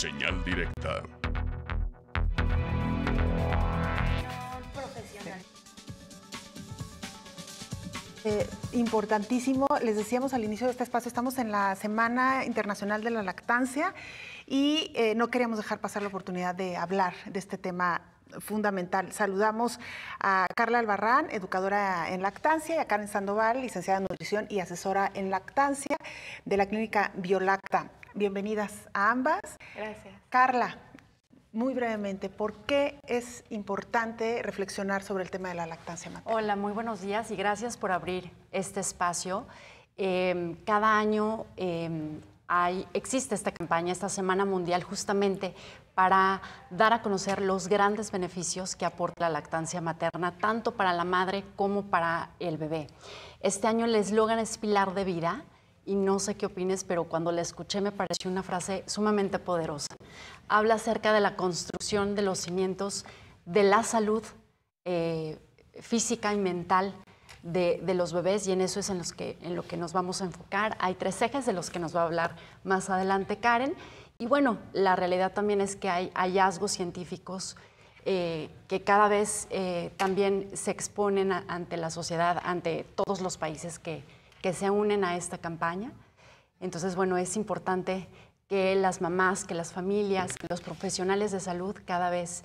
Señal directa. Profesional. Eh, importantísimo, les decíamos al inicio de este espacio, estamos en la Semana Internacional de la Lactancia y eh, no queríamos dejar pasar la oportunidad de hablar de este tema fundamental. Saludamos a Carla Albarrán, educadora en lactancia, y a Karen Sandoval, licenciada en nutrición y asesora en lactancia de la clínica Biolacta. Bienvenidas a ambas. Gracias. Carla, muy brevemente, ¿por qué es importante reflexionar sobre el tema de la lactancia materna? Hola, muy buenos días y gracias por abrir este espacio. Em, cada año em, existe esta campaña, esta Semana Mundial, justamente para dar a conocer los grandes beneficios que aporta la lactancia materna, tanto para la madre como para el bebé. Este año el eslogan es Pilar de Vida y no sé qué opines, pero cuando la escuché me pareció una frase sumamente poderosa. Habla acerca de la construcción de los cimientos de la salud eh, física y mental de, los bebés y en eso es en, los que, en lo que nos vamos a enfocar. Hay tres ejes de los que nos va a hablar más adelante Karen. Y bueno, la realidad también es que hay hallazgos científicos eh, que cada vez eh, también se exponen ante la sociedad, ante todos los países que, que se unen a esta campaña. Entonces, bueno, es importante que las mamás, que las familias, los profesionales de salud cada vez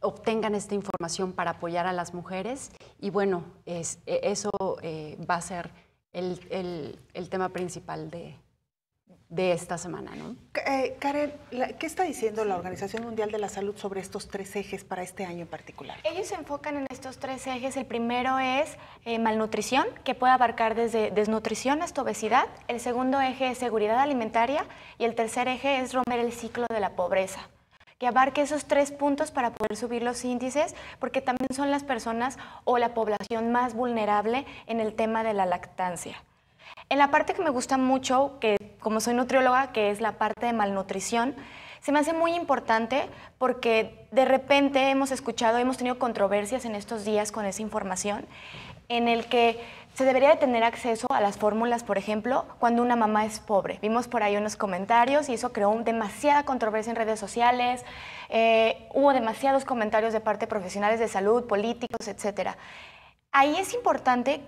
obtengan esta información para apoyar a las mujeres. Y bueno, e, eso eh, va a ser el tema principal de, de esta semana, ¿no? Eh, Karen, ¿qué está diciendo la Organización Mundial de la Salud sobre estos tres ejes para este año en particular? Ellos se enfocan en estos tres ejes. El primero es eh, malnutrición, que puede abarcar desde desnutrición hasta obesidad. El segundo eje es seguridad alimentaria. Y el tercer eje es romper el ciclo de la pobreza que abarque esos tres puntos para poder subir los índices, porque también son las personas o la población más vulnerable en el tema de la lactancia. En la parte que me gusta mucho, que como soy nutrióloga, que es la parte de malnutrición, se me hace muy importante porque de repente hemos escuchado, hemos tenido controversias en estos días con esa información, en el que se debería de tener acceso a las fórmulas, por ejemplo, cuando una mamá es pobre. Vimos por ahí unos comentarios y eso creó demasiada controversia en redes sociales, eh, hubo demasiados comentarios de parte de profesionales de salud, políticos, etc. Ahí es importante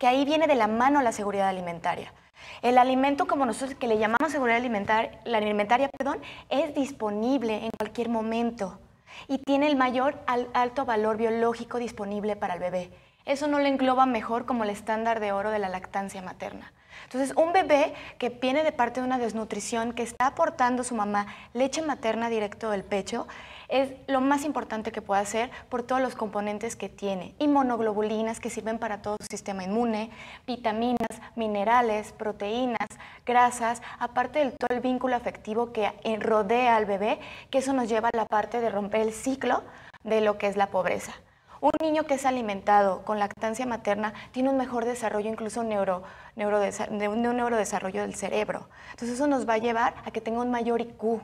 que ahí viene de la mano la seguridad alimentaria. El alimento, como nosotros que le llamamos seguridad alimentaria, la alimentaria, perdón, es disponible en cualquier momento y tiene el mayor alto valor biológico disponible para el bebé. Eso no lo engloba mejor como el estándar de oro de la lactancia materna. Entonces, un bebé que viene de parte de una desnutrición, que está aportando su mamá leche materna directo del pecho, es lo más importante que puede hacer por todos los componentes que tiene. monoglobulinas que sirven para todo su sistema inmune, vitaminas, minerales, proteínas, grasas, aparte del todo el vínculo afectivo que eh, rodea al bebé, que eso nos lleva a la parte de romper el ciclo de lo que es la pobreza. Un niño que es alimentado con lactancia materna tiene un mejor desarrollo, incluso neuro, neuro de un neurodesarrollo del cerebro. Entonces eso nos va a llevar a que tenga un mayor IQ.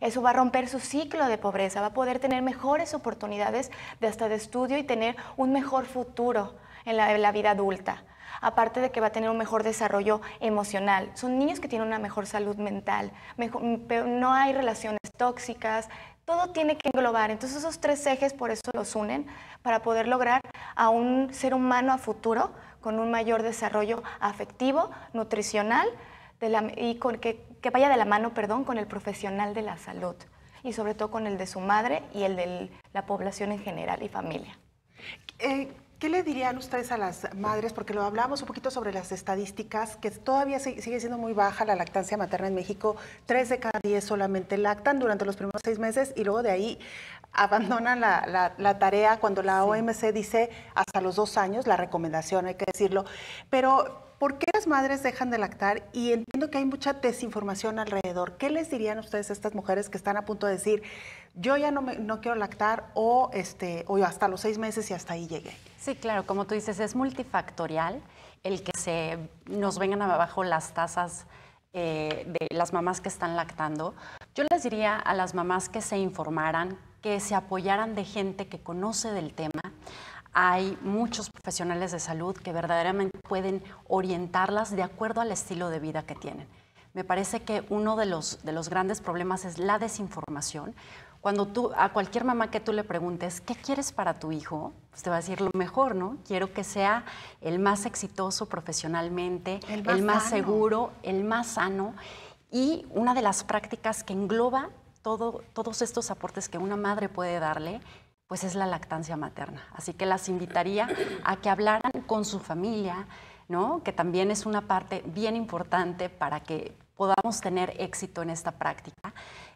Eso va a romper su ciclo de pobreza, va a poder tener mejores oportunidades de hasta de estudio y tener un mejor futuro en la, vida adulta aparte de que va a tener un mejor desarrollo emocional. Son niños que tienen una mejor salud mental, mejor, mm, no hay relaciones tóxicas, todo tiene que englobar. Entonces esos tres ejes por eso los unen para poder lograr a un ser humano a futuro con un mayor desarrollo afectivo, nutricional y con, que, vaya de la mano perdón, con el profesional de la salud y sobre todo con el de su madre y el de la población en general y familia. Eh, ¿Qué le dirían ustedes a las madres? Porque lo hablamos un poquito sobre las estadísticas, que todavía sigue siendo muy baja la lactancia materna en México. Tres de cada diez solamente lactan durante los primeros seis meses y luego de ahí abandonan la, tarea cuando la OMC dice hasta los dos años, la recomendación, hay que decirlo. Pero ¿por qué las madres dejan de lactar? Y entiendo que hay mucha desinformación alrededor. ¿Qué les dirían ustedes a estas mujeres que están a punto de decir, yo ya no, no quiero lactar o, este, hasta los seis meses y hasta ahí llegué? Sí, claro, como tú dices, es multifactorial el que se nos vengan abajo las tasas eh, de las mamás que están lactando. Yo les diría a las mamás que se informaran, que se apoyaran de gente que conoce del tema hay muchos profesionales de salud que verdaderamente pueden orientarlas de acuerdo al estilo de vida que tienen. Me parece que uno de los, grandes problemas es la desinformación. Cuando tú, a cualquier mamá que tú le preguntes, ¿qué quieres para tu hijo? Pues te va a decir lo mejor, ¿no? Quiero que sea el más exitoso profesionalmente, el más, seguro, el más sano. Y una de las prácticas que engloba todos estos aportes que una madre puede darle pues es la lactancia materna. Así que las invitaría a que hablaran con su familia, ¿no? que también es una parte bien importante para que podamos tener éxito en esta práctica,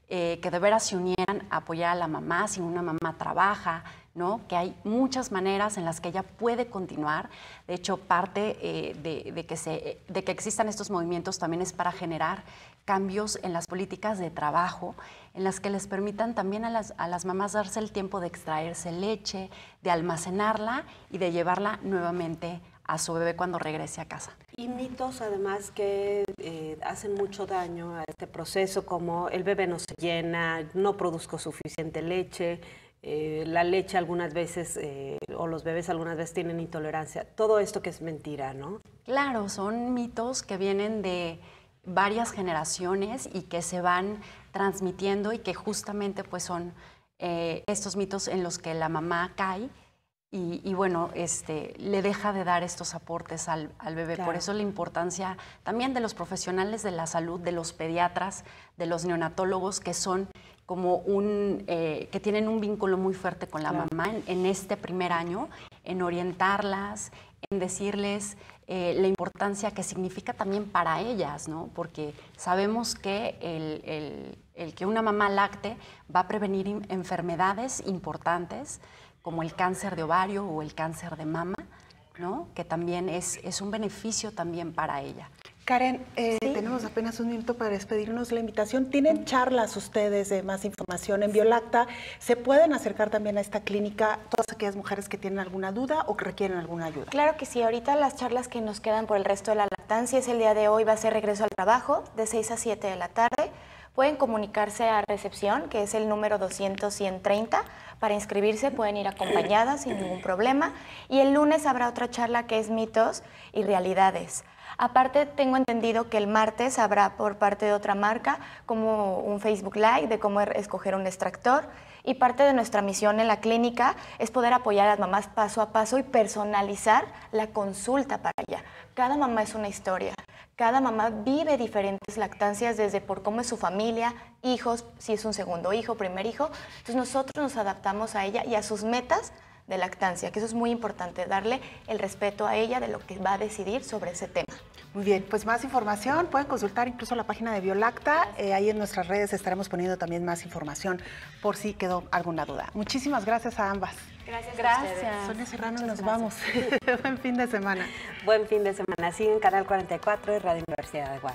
eh, que de veras se unieran a apoyar a la mamá si una mamá trabaja, ¿no? que hay muchas maneras en las que ella puede continuar. De hecho, parte eh, que se, de que existan estos movimientos también es para generar cambios en las políticas de trabajo en las que les permitan también a las, a las mamás darse el tiempo de extraerse leche, de almacenarla y de llevarla nuevamente a su bebé cuando regrese a casa. Y mitos además que eh, hacen mucho daño a este proceso, como el bebé no se llena, no produzco suficiente leche, eh, la leche algunas veces eh, o los bebés algunas veces tienen intolerancia. Todo esto que es mentira, ¿no? Claro, son mitos que vienen de varias generaciones y que se van transmitiendo y que justamente pues son eh, estos mitos en los que la mamá cae y, bueno, este, le deja de dar estos aportes al, bebé. Por eso la importancia también de los profesionales de la salud, de los pediatras, de los neonatólogos, que son como un, eh, que tienen un vínculo muy fuerte con la mamá en, este primer año, en orientarlas, en decirles eh, la importancia que significa también para ellas, ¿no? Porque sabemos que el, el que una mamá lacte va a prevenir enfermedades importantes, como el cáncer de ovario o el cáncer de mama, ¿no? que también es, un beneficio también para ella. Karen, eh, tenemos apenas un minuto para despedirnos. La invitación, ¿tienen charlas ustedes de más información en Biolacta? ¿Se pueden acercar también a esta clínica todas aquellas mujeres que tienen alguna duda o que requieren alguna ayuda? Claro que sí, ahorita las charlas que nos quedan por el resto de la lactancia es el día de hoy, va a ser regreso al trabajo de 6 a 7 de la tarde pueden comunicarse a recepción, que es el número 2130. Para inscribirse pueden ir acompañadas sin ningún problema. Y el lunes habrá otra charla que es mitos y realidades. Aparte, tengo entendido que el martes habrá por parte de otra marca como un Facebook Live de cómo er, escoger un extractor. Y parte de nuestra misión en la clínica es poder apoyar a las mamás paso a paso y personalizar la consulta para ella. Cada mamá es una historia cada mamá vive diferentes lactancias desde por cómo es su familia, hijos, si es un segundo hijo, primer hijo. Entonces nosotros nos adaptamos a ella y a sus metas de lactancia, que eso es muy importante, darle el respeto a ella de lo que va a decidir sobre ese tema. Muy bien, pues más información, pueden consultar incluso la página de Biolacta, eh, ahí en nuestras redes estaremos poniendo también más información por si quedó alguna duda. Muchísimas gracias a ambas. Gracias. Gracias. Sonia Serrano, nos vamos. Buen fin de semana. Buen fin de semana. Sigue en Canal 44 y Radio Universidad de Guadalajara.